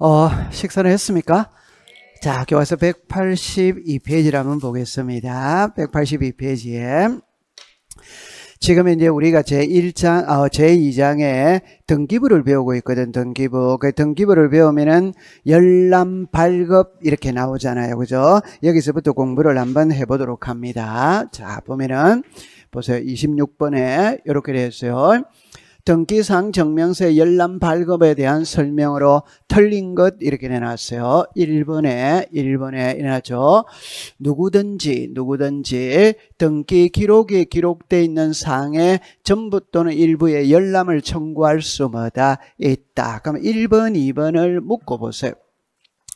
어, 식사를 했습니까? 자, 교과서 182페이지를 한번 보겠습니다. 182페이지에 지금 이제 우리가 제1장, 어, 제2장에 등기부를 배우고 있거든, 등기부. 그 등기부를 배우면은 열람, 발급 이렇게 나오잖아요. 그죠? 여기서부터 공부를 한번 해보도록 합니다. 자, 보면은, 보세요. 26번에 이렇게 되어 있어요. 등기상 증명서 열람 발급에 대한 설명으로 틀린 것 이렇게 내놨어요. 1번에 1번에 내놨죠. 누구든지 누구든지 등기 기록에 기록돼 있는 상의 전부 또는 일부의 열람을 청구할 수마다 있다. 그럼 1번, 2번을 묶어 보세요.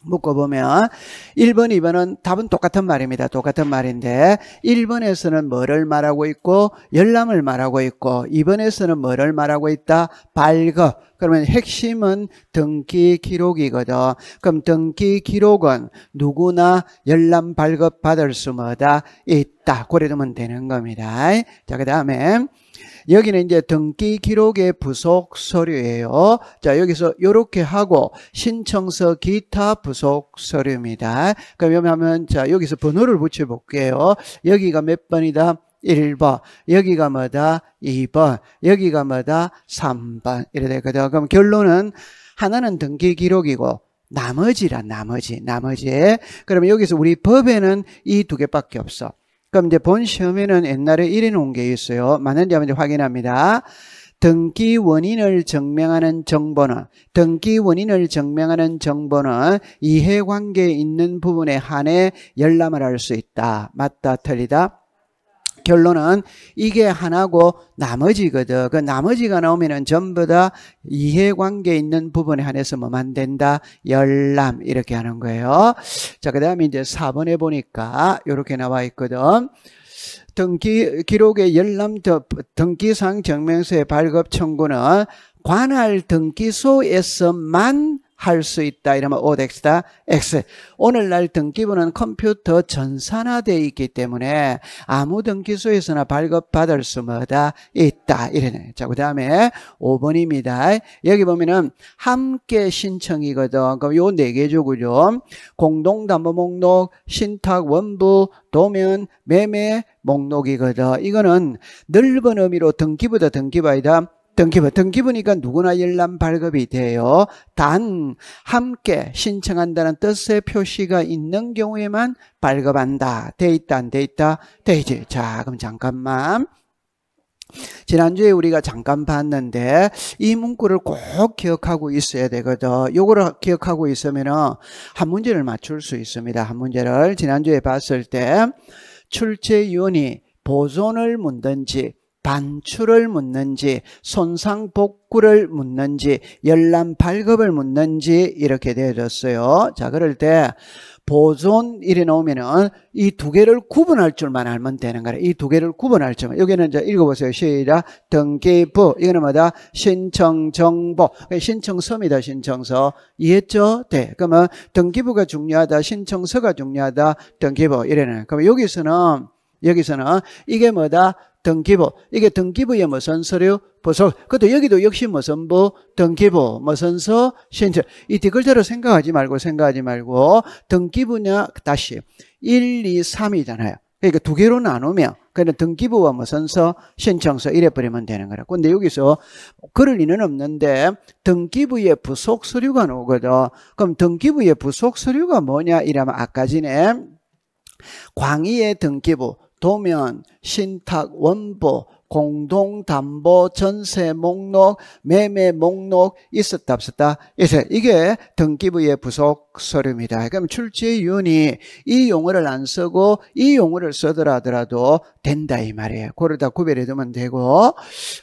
묶어보면 1번, 2번은 답은 똑같은 말입니다. 똑같은 말인데 1번에서는 뭐를 말하고 있고 열람을 말하고 있고 2번에서는 뭐를 말하고 있다? 발급. 그러면 핵심은 등기 기록이거든. 그럼 등기 기록은 누구나 열람 발급 받을 수마다 있다. 고려두면 되는 겁니다. 자, 그 다음에 여기는 이제 등기 기록의 부속 서류예요. 자, 여기서 이렇게 하고 신청서 기타 부속 서류입니다. 그하면 자, 여기서 번호를 붙여 볼게요. 여기가 몇 번이다? 1번, 여기가 뭐다? 2번, 여기가 뭐다? 3번. 이래 되거든. 그럼 결론은 하나는 등기 기록이고, 나머지란 나머지, 나머지. 그러면 여기서 우리 법에는 이 두 개밖에 없어. 그럼 이제 본 시험에는 옛날에 이래 놓은 게 있어요. 맞는지 한번 확인합니다. 등기 원인을 증명하는 정보는 등기 원인을 증명하는 정보는 이해관계에 있는 부분에 한해 열람을 할 수 있다. 맞다 틀리다. 결론은 이게 하나고 나머지거든. 그 나머지가 나오면은 전부 다 이해관계 있는 부분에 한해서 뭐만 된다? 열람. 이렇게 하는 거예요. 자, 그 다음에 이제 4번에 보니까 이렇게 나와 있거든. 등기, 기록의 열람 등기상 증명서의 발급 청구는 관할 등기소에서만 할수 있다. 이러면 오덱스다 X. 오늘날 등기부는 컴퓨터 전산화되어 있기 때문에 아무 등기소에서나 발급받을 수마다 있다. 이러네. 자, 그 다음에 5번입니다. 여기 보면은 함께 신청이거든. 그럼 요 네 개주 그죠? 공동담보 목록, 신탁 원부, 도면, 매매, 목록이거든. 이거는 넓은 의미로 등기부다 등기부아이다 등기부. 등기부니까 누구나 열람 발급이 돼요. 단 함께 신청한다는 뜻의 표시가 있는 경우에만 발급한다. 돼 있다 안 돼 있다? 돼 있지. 자 그럼 잠깐만. 지난주에 우리가 잠깐 봤는데 이 문구를 꼭 기억하고 있어야 되거든. 요거를 기억하고 있으면한 문제를 맞출 수 있습니다. 한 문제를 지난주에 봤을 때 출제위원이 보존을 묻든지 반출을 묻는지 손상 복구를 묻는지 열람 발급을 묻는지 이렇게 되어졌어요. 자 그럴 때 보존 이래 놓으면은이 두 개를 구분할 줄만 알면 되는 거예요. 이 두 개를 구분할 줄만. 여기는 이제 읽어보세요. 시작. 등기부. 이거는 뭐다? 신청 정보. 그러니까 신청서입니다. 신청서. 이해했죠? 네. 그러면 등기부가 중요하다. 신청서가 중요하다. 등기부. 이래는. 그럼 여기서는, 여기서는 이게 뭐다? 등기부. 이게 등기부의 무슨 서류? 보석. 그것도 여기도 역시 무슨 부? 등기부. 무슨 서? 신청. 이 디귿자로 생각하지 말고 생각하지 말고 등기부냐 다시 1, 2, 3이잖아요. 그러니까 두 개로 나누면 그냥 등기부와 무슨 서? 신청서 이래버리면 되는 거라. 근데 여기서 그럴 리는 없는데 등기부의 부속 서류가 나오거든. 그럼 등기부의 부속 서류가 뭐냐 이러면 아까 전에 광의의 등기부 도면, 신탁, 원보, 공동담보, 전세 목록, 매매 목록 있었다 없었다. 이게 등기부의 부속 서류입니다. 그럼 출제위원이 이 용어를 안 쓰고 이 용어를 쓰더라도 된다 이 말이에요. 그러다 구별해 두면 되고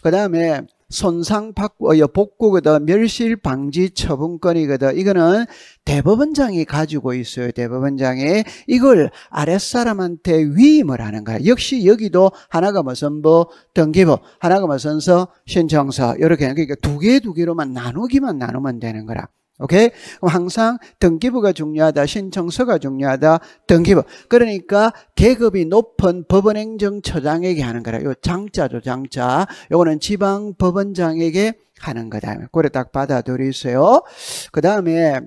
그 다음에 손상 받고 어, 복구거든 멸실 방지 처분권이거든 이거는 대법원장이 가지고 있어요 대법원장이 이걸 아랫사람한테 위임을 하는 거야 역시 여기도 하나가 무슨 뭐 등기부 하나가 무슨 서 신청서 이렇게 그러니까 두개 두 개로만 나누기만 나누면 되는 거라 오케이? 그럼 항상 등기부가 중요하다. 신청서가 중요하다. 등기부. 그러니까 계급이 높은 법원행정처장에게 하는 거라. 요 장자죠, 장자. 요거는 지방법원장에게 하는 거다. 그래 딱 받아들이세요. 그 다음에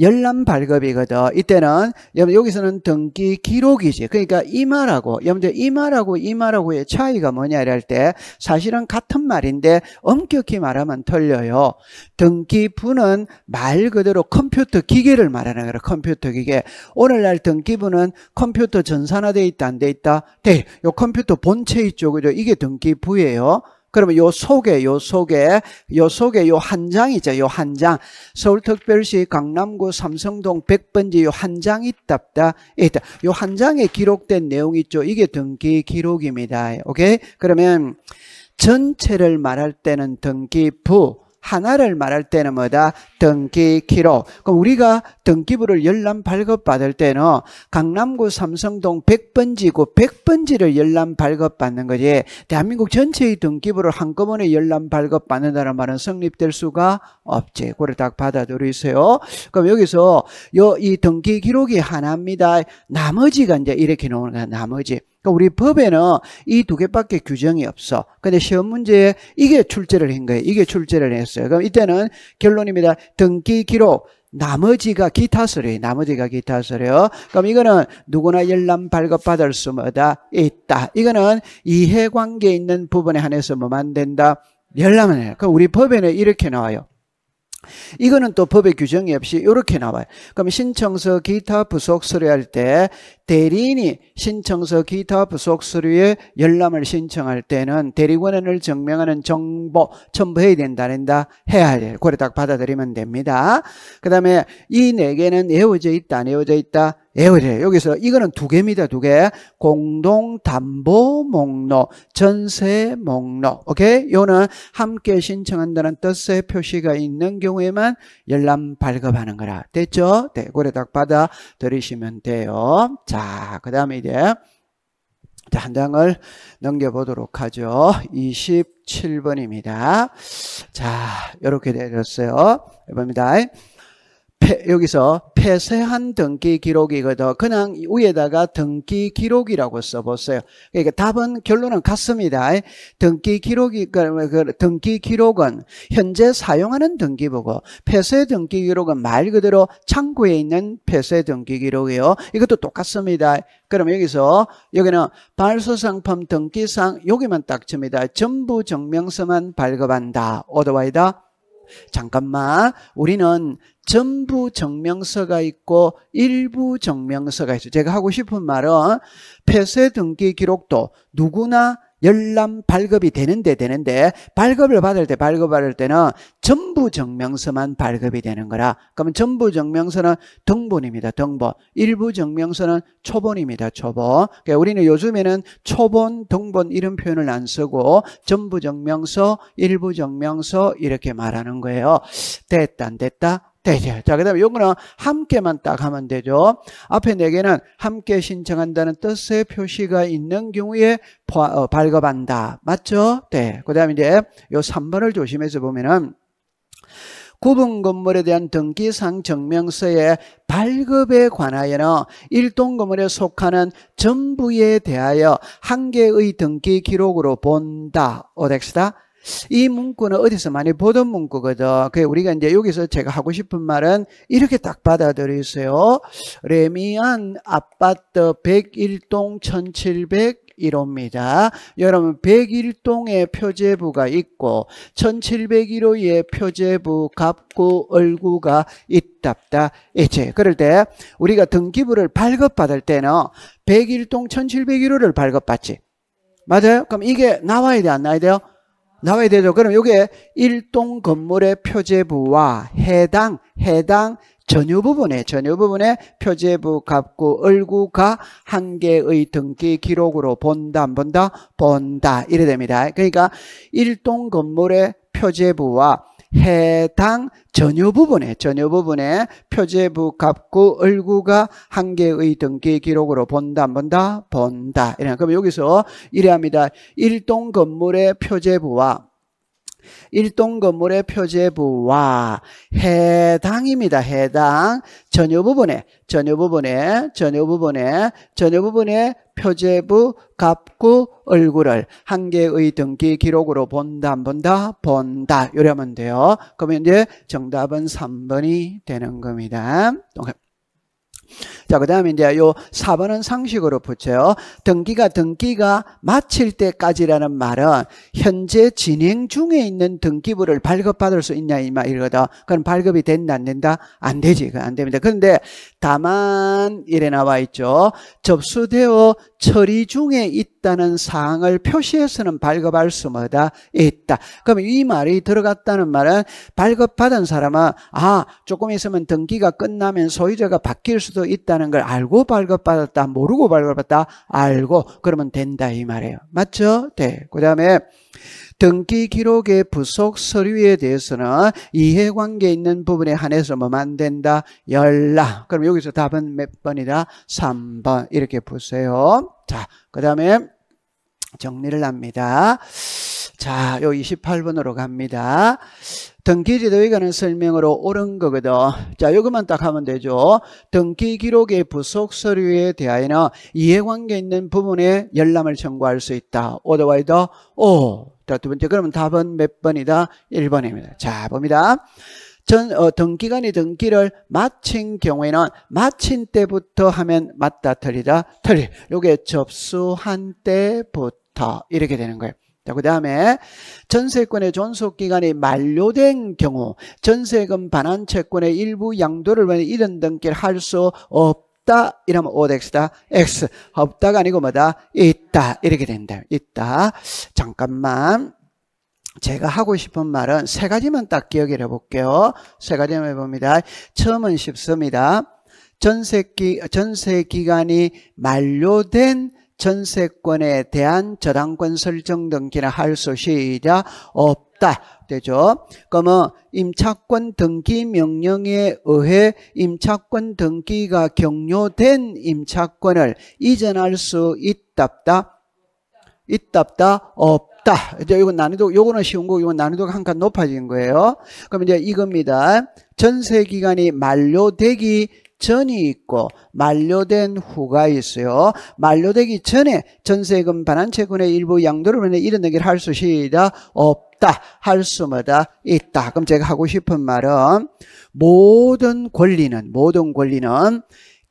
열람 발급이거든. 이때는 여기서는 등기 기록이지. 그러니까 이 말하고 여러분들 이 말하고 이 말하고의 차이가 뭐냐 이럴 때 사실은 같은 말인데 엄격히 말하면 틀려요. 등기부는 말 그대로 컴퓨터 기계를 말하는 거예요. 컴퓨터 기계. 오늘날 등기부는 컴퓨터 전산화돼 있다 안돼 있다. 네, 요 컴퓨터 본체 있죠. 그죠? 이게 등기부예요. 그러면 요 속에 요 속에 요 속에 요 한 장이죠. 요 한 장. 서울특별시 강남구 삼성동 100번지 요 한장이답다 있다. 요 한 장에 기록된 내용 있죠. 이게 등기 기록입니다. 오케이? 그러면 전체를 말할 때는 등기부 하나를 말할 때는 뭐다? 등기 기록. 그럼 우리가 등기부를 열람 발급받을 때는 강남구 삼성동 100번지고 100번지를 열람 발급받는 거지. 대한민국 전체의 등기부를 한꺼번에 열람 발급받는다는 말은 성립될 수가 없지. 그걸 딱 받아들이세요. 그럼 여기서 요 이 등기 기록이 하나입니다. 나머지가 이제 이렇게 놓오는 거야. 나머지. 그러니까 우리 법에는 이 두 개밖에 규정이 없어. 근데 시험 문제에 이게 출제를 한 거예요. 이게 출제를 했어요. 그럼 이때는 결론입니다. 등기 기록 나머지가 기타설이 나머지가 기타설이 그럼 이거는 누구나 열람 발급받을 수마다 있다. 이거는 이해관계 있는 부분에 한해서 뭐만 된다? 열람은 해요. 그럼 우리 법에는 이렇게 나와요. 이거는 또 법의 규정이 없이 이렇게 나와요. 그럼 신청서 기타 부속 서류할 때 대리인이 신청서 기타 부속 서류에 열람을 신청할 때는 대리권한을 증명하는 정보 첨부해야 된다, 된다 해야 해 그걸 딱 받아들이면 됩니다. 그 다음에 이 네 개는 외져 있다, 안외져 있다? 에어리 예, 여기서 이거는 두 개입니다. 두 개. 공동담보 목록, 전세 목록. 오케이? 요는 함께 신청한다는 뜻의 표시가 있는 경우에만 열람 발급하는 거라. 됐죠? 네, 그래 딱 받아 들이시면 돼요. 자, 그 다음에 이제 한 장을 넘겨보도록 하죠. 27번입니다. 자, 이렇게 내렸어요. 해봅니다. 폐, 여기서 폐쇄한 등기 기록이거든. 그냥 위에다가 등기 기록이라고 써보세요. 그러니까 답은 결론은 같습니다. 등기 기록이 그, 그, 등기 기록은 현재 사용하는 등기부고 폐쇄 등기 기록은 말 그대로 창구에 있는 폐쇄 등기 기록이요. 이것도 똑같습니다. 그럼 여기서 여기는 발수상품 등기상 여기만 딱 칩니다. 전부 증명서만 발급한다. 오더와이다. 잠깐만 우리는 전부 증명서가 있고 일부 증명서가 있어요. 제가 하고 싶은 말은 폐쇄 등기 기록도 누구나 열람 발급이 되는데 되는데 발급을 받을 때 발급받을 때는 전부 증명서만 발급이 되는 거라. 그러면 전부 증명서는 등본입니다. 등본. 일부 증명서는 초본입니다. 초본. 그러니까 우리는 요즘에는 초본, 등본 이런 표현을 안 쓰고 전부 증명서, 일부 증명서 이렇게 말하는 거예요. 됐다 안 됐다 되죠. 자, 그 다음에 요거는 함께만 딱 하면 되죠. 앞에 네 개는 함께 신청한다는 뜻의 표시가 있는 경우에 어, 발급한다. 맞죠? 네. 그 다음에 이제 요 3번을 조심해서 보면은 구분 건물에 대한 등기상 증명서에 발급에 관하여는 일동 건물에 속하는 전부에 대하여 한 개의 등기 기록으로 본다. 어덱스다? 이 문구는 어디서 많이 보던 문구거든. 그 우리가 이제 여기서 제가 하고 싶은 말은 이렇게 딱 받아들이세요. 레미안 아파트 101동 1700 1호입니다. 여러분 101동에 표제부가 있고 1701호의 표제부 갑구 얼구가 있답다. 이제 그럴 때 우리가 등기부를 발급받을 때는 101동 1701호를 발급받지. 맞아요? 그럼 이게 나와야 돼 안 나와야 돼요? 나와야 되죠. 그럼 이게 일동 건물의 표제부와 해당 해당 전유 부분에 전유 부분에 표제부 갑구 얼구가 한 개의 등기 기록으로 본다 안 본다 본다 이래 됩니다. 그러니까 일동 건물의 표제부와 해당 전유 부분에 전유 부분에 표제부 갑구 을구가 한 개의 등기 기록으로 본다 본다 본다. 이런 그럼 여기서 이래 합니다. 일동 건물의 표제부와 일동 건물의 표제부와 해당입니다. 해당 전유 부분에 전유 부분에 전유 부분에 전여 부분에 표제부 갑구 얼굴을 한 개의 등기 기록으로 본다 안 본다 본다 이러면 돼요. 그러면 이제 정답은 3번이 되는 겁니다. 자, 그 다음에 이제 요 4번은 상식으로 붙여요. 등기가 등기가 마칠 때까지라는 말은 현재 진행 중에 있는 등기부를 발급받을 수 있냐 이 말이거든. 그건 발급이 됐나 안 된다? 안 되지. 그안 됩니다. 그런데 다만 이래 나와 있죠. 접수되어 처리 중에 있다. 있다는 사항을 표시해서는 발급할 수마다 있다. 그럼 이 말이 들어갔다는 말은 발급받은 사람은 아 조금 있으면 등기가 끝나면 소유자가 바뀔 수도 있다는 걸 알고 발급받았다. 모르고 발급받았다. 알고 그러면 된다 이 말이에요. 맞죠? 네. 그 다음에 등기 기록의 부속 서류에 대해서는 이해관계 있는 부분에 한해서 만면안 된다. 연락. 그럼 여기서 답은 몇 번이다? 3번. 이렇게 보세요. 자, 그 다음에 정리를 합니다. 자, 요 28번으로 갑니다. 등기 제도에 관한 설명으로 옳은 거거든. 자, 요것만 딱 하면 되죠. 등기 기록의 부속 서류에 대하여는 이해관계 있는 부분에 열람을 청구할 수 있다. 오더와이더 오. 자, 두 번째 그러면 답은 몇 번이다? 1번입니다. 자, 봅니다. 전 어, 등기관이 등기를 마친 경우에는 마친 때부터 하면 맞다 틀리다 틀리. 요게 접수한 때부터 이렇게 되는 거예요. 자, 그 다음에 전세권의 존속기간이 만료된 경우 전세금 반환 채권의 일부 양도를 위한 이런 등기를 할 수 없다. 이러면 ODX다. X. 없다가 아니고 뭐다? 있다. 이렇게 된다. 있다. 잠깐만. 제가 하고 싶은 말은 세 가지만 딱 기억해 을 볼게요. 세 가지만 해봅니다. 처음은 쉽습니다. 전세 기, 전세 기간이 만료된 전세권에 대한 저당권 설정 등기나할수시자 없다. 되죠. 그러면 임차권 등기 명령에 의해 임차권 등기가 경료된 임차권을 이전할 수 있답다. 있답다 없다. 이제 이건 난이도 요거는 쉬운 거 요건 난이도가 한 칸 높아진 거예요. 그럼 이제 이겁니다. 전세 기간이 만료되기 전이 있고 만료된 후가 있어요. 만료되기 전에 전세금 반환 채권의 일부 양도를 위해 이런 얘기를 할수 시다 없다 할 수마다 있다. 그럼 제가 하고 싶은 말은 모든 권리는 모든 권리는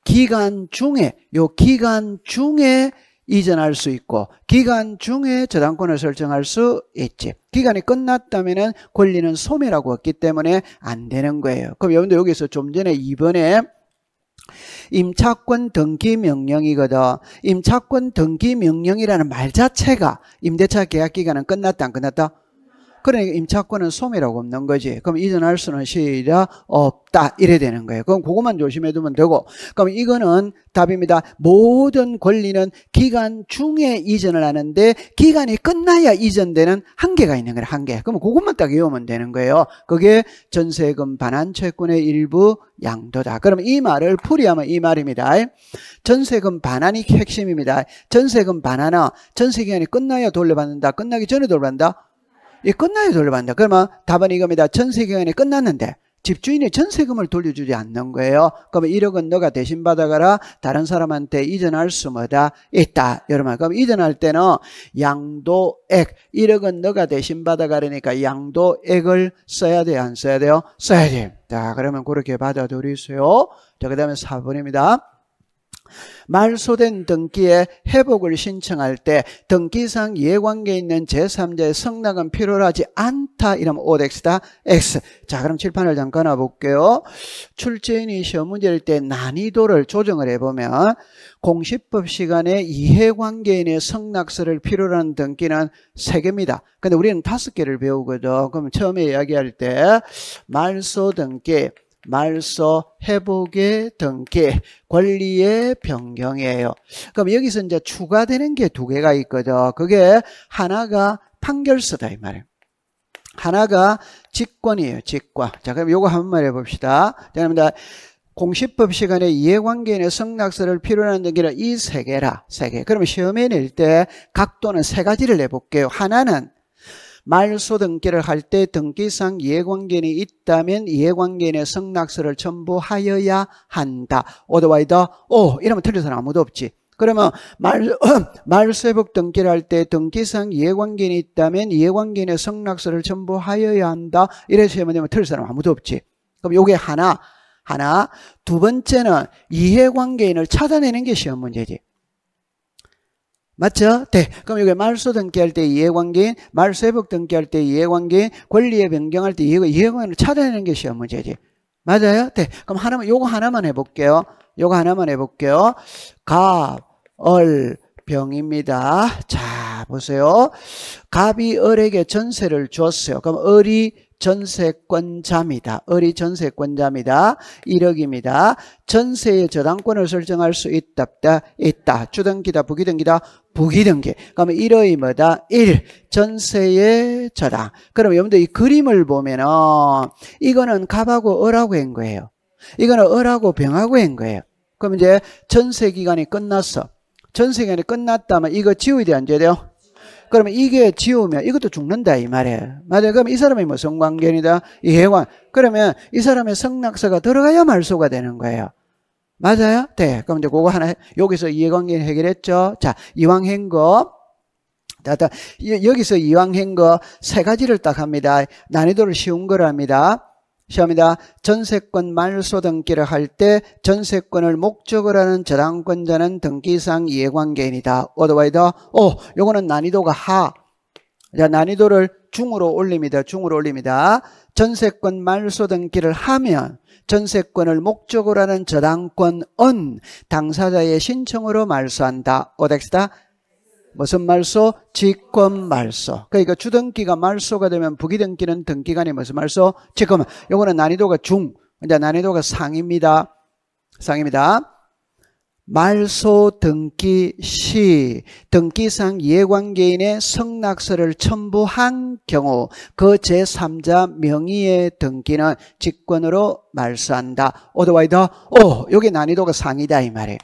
기간 중에 요 기간 중에 이전할 수 있고 기간 중에 저당권을 설정할 수 있지. 기간이 끝났다면 권리는 소멸하고 있기 때문에 안 되는 거예요. 그럼 여러분들 여기서 좀 전에 이번에 임차권 등기 명령이거든. 임차권 등기 명령이라는 말 자체가 임대차 계약 기간은 끝났다 안 끝났다? 그러니까 임차권은 소멸하고 없는 거지. 그럼 이전할 수는 시작 없다. 이래 되는 거예요. 그럼 그것만 조심해 두면 되고. 그럼 이거는 답입니다. 모든 권리는 기간 중에 이전을 하는데 기간이 끝나야 이전되는 한계가 있는 거예요. 한계. 그럼 그것만 딱 외우면 되는 거예요. 그게 전세금 반환 채권의 일부 양도다. 그럼 이 말을 풀이하면 이 말입니다. 전세금 반환이 핵심입니다. 전세금 반환은 전세기간이 끝나야 돌려받는다. 끝나기 전에 돌려받는다. 이 끝나야 돌려받는다. 그러면 답은 이겁니다. 전세기간이 끝났는데 집주인이 전세금을 돌려주지 않는 거예요. 그러면 1억은 너가 대신 받아가라. 다른 사람한테 이전할 수마다 있다. 여러분, 그럼 이전할 때는 양도액. 1억은 너가 대신 받아가라니까 양도액을 써야 돼요? 안 써야 돼요? 써야 돼요. 자, 그러면 그렇게 받아들이세요. 자, 그 다음에 4번입니다. 말소된 등기에 회복을 신청할 때 등기상 이해관계에 있는 제3자의 성낙은 필요하지 않다. 이러면 OX다. X. 자 그럼 칠판을 잠깐 와볼게요. 출제인이 시험 문제일 때 난이도를 조정을 해보면 공시법 시간에 이해관계인의 성낙서를 필요로 하는 등기는 3개입니다. 근데 우리는 5개를 배우거든. 그럼 처음에 이야기할 때 말소 등기 말소, 회복의 등기 권리의 변경이에요. 그럼 여기서 이제 추가되는 게 두 개가 있거든. 그게 하나가 판결서다 이 말이에요. 하나가 직권이에요. 직권. 자 그럼 요거 한번 해봅시다. 됩니다. 공시법 시간에 이해관계인의 승낙서를 필요로 하는 등기는 이 세 개라. 세 개. 그럼 시험에 낼 때 각도는 세 가지를 내볼게요. 하나는 말소 등기를 할 때 등기상 이해관계인이 있다면 이해관계인의 승낙서를 첨부하여야 한다. 오더와이더 오 이러면 틀린 사 아무도 없지. 그러면 말, 말세복 등기를 할 때 등기상 이해관계인이 있다면 이해관계인의 승낙서를 첨부하여야 한다. 이래서 뭐면 틀릴 사람 아무도 없지. 그럼 요게 하나, 하나. 두 번째는 이해관계인을 찾아내는 게 시험 문제지. 맞죠? 대. 네. 그럼 여기 말소 등기할 때 이해관계인, 말소 회복 등기할 때 이해관계인, 권리에 변경할 때이해 이해관계인을 찾아내는 게 시험 문제지. 맞아요? 대. 네. 그럼 하나만, 요거 하나만 해볼게요. 요거 하나만 해볼게요. 갑, 얼, 병입니다. 자, 보세요. 갑이 을에게 전세를 주었어요. 그럼 을이 전세권자입니다. 을이 전세권자입니다. 1억입니다. 전세의 저당권을 설정할 수 있다, 없다, 있다. 주등기다, 부기등기다, 부기등기. 그러면 1억이 뭐다? 1. 전세의 저당. 그럼 여러분들 이 그림을 보면은, 이거는 갑하고 을하고 한 거예요. 이거는 을하고 병하고 한 거예요. 그럼 이제 전세기간이 끝났어. 전세기간이 끝났다면 이거 지우야 돼, 안 지워야 돼요? 그러면 이게 지우면 이것도 죽는다 이 말이에요. 맞아요. 그럼 이 사람이 뭐 성관계이다. 이해관. 그러면 이 사람의 성낙서가 들어가야 말소가 되는 거예요. 맞아요? 네. 그럼 이제 그거 하나 여기서 이해관계 해결했죠. 자, 이왕행거 여기서 이왕행거 세 가지를 딱 합니다. 난이도를 쉬운 거랍니다. 시험이다. 전세권 말소 등기를 할 때 전세권을 목적으로 하는 저당권자는 등기상 이해관계인이다. 어드와이더. 어, 요거는 난이도가 하. 자, 난이도를 중으로 올립니다. 중으로 올립니다. 전세권 말소 등기를 하면 전세권을 목적으로 하는 저당권은 당사자의 신청으로 말소한다. 오덱스다. 무슨 말소? 직권 말소. 그러니까 주등기가 말소가 되면 부기등기는 등기간이 무슨 말소? 직권. 요거는 난이도가 중, 이제 난이도가 상입니다. 상입니다. 말소 등기 시 등기상 이해관계인의 성낙서를 첨부한 경우 그 제3자 명의의 등기는 직권으로 말소한다. 오더와이더 오 여기 난이도가 상이다 이 말이에요.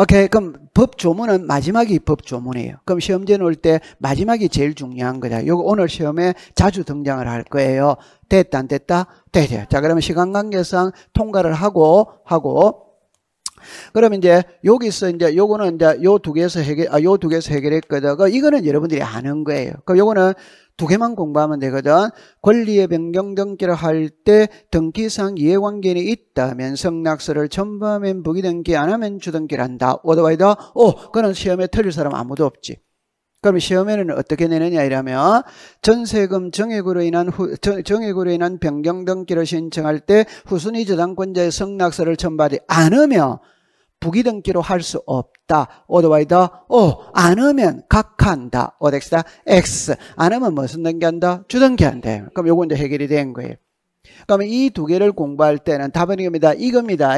오케이. 그럼 법조문은 마지막이 법조문이에요. 그럼 시험지에 넣을 때 마지막이 제일 중요한 거다. 요거 오늘 시험에 자주 등장을 할 거예요. 됐다, 안 됐다? 되죠. 자, 그러면 시간 관계상 통과를 하고, 하고, 그러면 이제 여기서 이제 요거는 이제 요 두 개에서 해결, 아, 요 두 개에서 해결했거든. 이거는 여러분들이 아는 거예요. 그럼 요거는 두 개만 공부하면 되거든. 권리의 변경 등기를 할 때 등기상 이해관계는 있다면 성낙서를 전부하면 부기등기 안 하면 주등기를 한다. 오더바이더 오 어, 그는 시험에 틀릴 사람 아무도 없지. 그럼 시험에는 어떻게 내느냐 이라면 전세금 정액으로 인한 후, 정액으로 인한 변경 등기를 신청할 때 후순위 저당권자의 성낙서를 첨부하지 않으며 부기등기로 할 수 없다. otherwise, oh, 오, 안으면 각한다. what x 다 x. 안으면 무슨 등기한다? 주등기한다. 그럼 요거 이제 해결이 된 거예요. 그러면 이 두 개를 공부할 때는 답은 이겁니다. 이겁니다.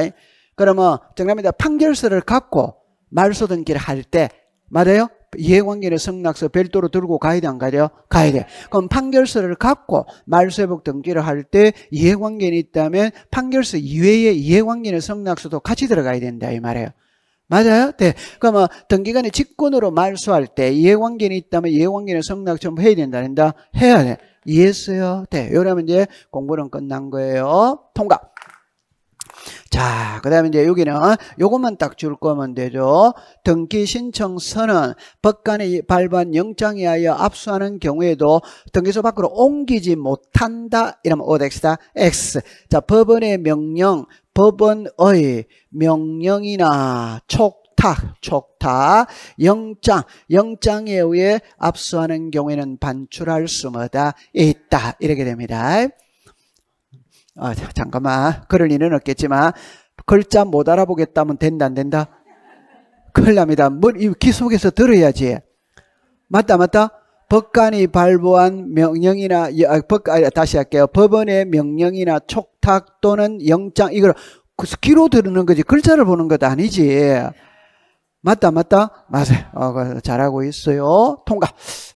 그러면 정답입니다. 판결서를 갖고 말소 등기를 할 때, 맞아요? 이해관계를 성낙서 별도로 들고 가야 돼 안 가려? 가야 돼. 그럼 판결서를 갖고 말소회복 등기를 할 때 이해관계는 있다면 판결서 이외에 이해관계는 성낙서도 같이 들어가야 된다 이 말이에요. 맞아요? 네. 그러면 등기관의 직권으로 말소할 때 이해관계는 있다면 이해관계는 성낙 전부 해야 된다 된다? 해야 돼. 이해했어요? 네. 요러면 이제 공부는 끝난 거예요. 통과. 자, 그 다음에 이제 여기는 어? 요것만 딱 줄 거면 되죠. 등기 신청서는 법관의발부 영장에 하여 압수하는 경우에도 등기소 밖으로 옮기지 못한다. 이러면 덱스다 X. 자, 법원의 명령, 법원의 명령이나 촉 촉탁, 촉탁, 영장, 영장에 의해 압수하는 경우에는 반출할 수마다 있다. 이렇게 됩니다. 아, 잠깐만. 그럴 일은 없겠지만, 글자 못 알아보겠다면 된다, 안 된다? 큰일 납니다. 뭘, 이귀 속에서 들어야지. 맞다, 맞다? 법관이 발부한 명령이나, 아, 법, 아, 다시 할게요. 법원의 명령이나 촉탁 또는 영장, 이걸 귀로 들으는 거지. 글자를 보는 것도 아니지. 맞다, 맞다? 맞아요. 어, 그 잘하고 있어요. 통과.